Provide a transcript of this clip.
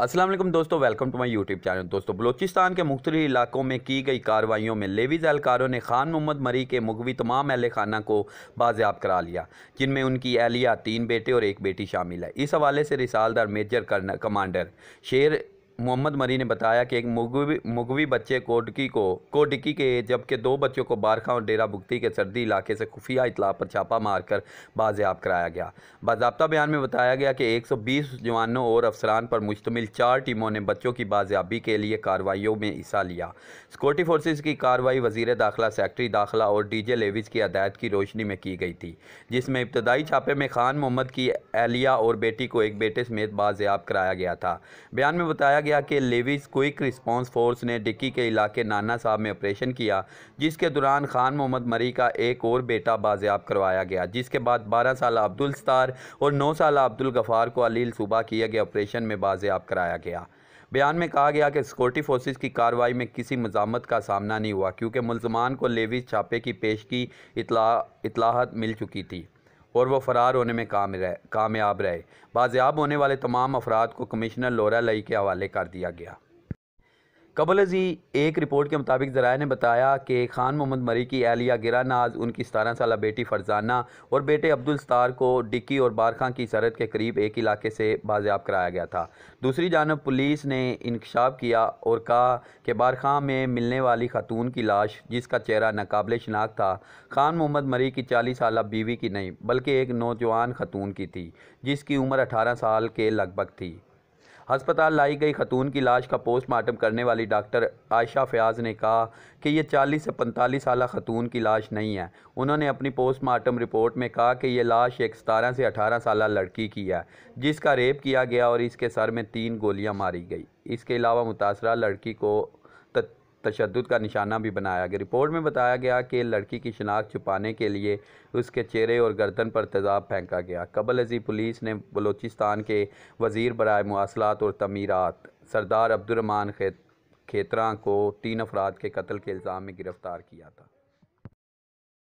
असलम दोस्तों welcome to my YouTube channel दोस्तों बलूचिस्तान के मुख्तलि इलाकों में की गई कार्रवाइयों में लेवीज़ एहलकारों ने खान मोहम्मद मरी के मुगवी तमाम अहल खाना को बाजियाब करा लिया जिनमें उनकी अहलिया तीन बेटे और एक बेटी शामिल है इस हवाले से रिसालदार मेजर कर्नल कमांडर शेर मोहम्मद मरी ने बताया कि एक मुगवी मुगवी बच्चे कोडकी को कोडकी के जबकि दो बच्चों को बारखा और डेरा बुगती के सर्दी इलाके से खुफिया इतला पर छापा मारकर बाजियाब कराया गया बाबा बयान में बताया गया कि 120 जवानों और अफसरान पर मुश्तमिल चार टीमों ने बच्चों की बाजियाबी के लिए कार्रवाइयों में हिस्सा लिया सिक्योरिटी फोर्सेज की कार्रवाई वजीर दाखिला सेक्रटरी दाखिला और डी जे लेविज की हदायत की रोशनी में की गई थी जिसमें इब्तदाई छापे में खान मोहम्मद की एहलिया और बेटी को एक बेटे समेत बाजियाब कराया गया था बयान में बताया गया कि लेविस क्विक रिस्पांस फोर्स ने डिक्की के इलाके नाना साहब में ऑपरेशन किया जिसके दौरान खान मोहम्मद मरी का एक और बेटा बाजियाब करवाया गया जिसके बाद बारह साल अब्दुल स्तार और नौ साल अब्दुल गफ़ार को अलील सूबा किए गए ऑपरेशन में बाजियाब कराया गया बयान में कहा गया कि सिक्योरिटी फोर्सेस की कार्रवाई में किसी मजामत का सामना नहीं हुआ क्योंकि मुलजमान को लेविस छापे की पेश की इतला इतलाहत मिल चुकी थी और वह फ़रार होने में काम रहे कामयाब रहे बाजियाब होने वाले तमाम अफराद को कमिश्नर लोरा लई के हवाले कर दिया गया कबल जी एक रिपोर्ट के मुताबिक जराए ने बताया कि खान मोहम्मद मरी की एहलिया गिरा नाज उनकी सतारह साल बेटी फरजाना और बेटे अब्दुल स्तार को डिक्की और बारखा की सरहद के करीब एक इलाके से बाजियाब कराया गया था दूसरी जानब पुलिस ने इंकशाफ किया और कहा कि बारखा में मिलने वाली खातून की लाश जिसका चेहरा नाकबले शनाख्त था खान मोहम्मद मरी की चालीस साल बीवी की नहीं बल्कि एक नौजवान खातून की थी जिसकी उम्र अठारह साल के लगभग थी हस्पताल लाई गई खतून की लाश का पोस्टमार्टम करने वाली डॉक्टर आयशा फयाज ने कहा कि यह 40 से 45 साल खतून की लाश नहीं है उन्होंने अपनी पोस्टमार्टम रिपोर्ट में कहा कि यह लाश एक सतारह से अठारह साल लड़की की है जिसका रेप किया गया और इसके सर में तीन गोलियाँ मारी गई इसके अलावा मुतासरा लड़की को तशद का निशाना भी बनाया गया रिपोर्ट में बताया गया कि लड़की की शनाख्त छुपाने के लिए उसके चेहरे और गर्दन पर तेजाब फेंका गया कबल अजी पुलिस ने बलोचिस्तान के वज़ी बरए मवासलात और तमीरत सरदार अब्दुलरमान खेत खेतरा को तीन अफराद के कत्ल के इल्ज़ाम में गिरफ़्तार किया था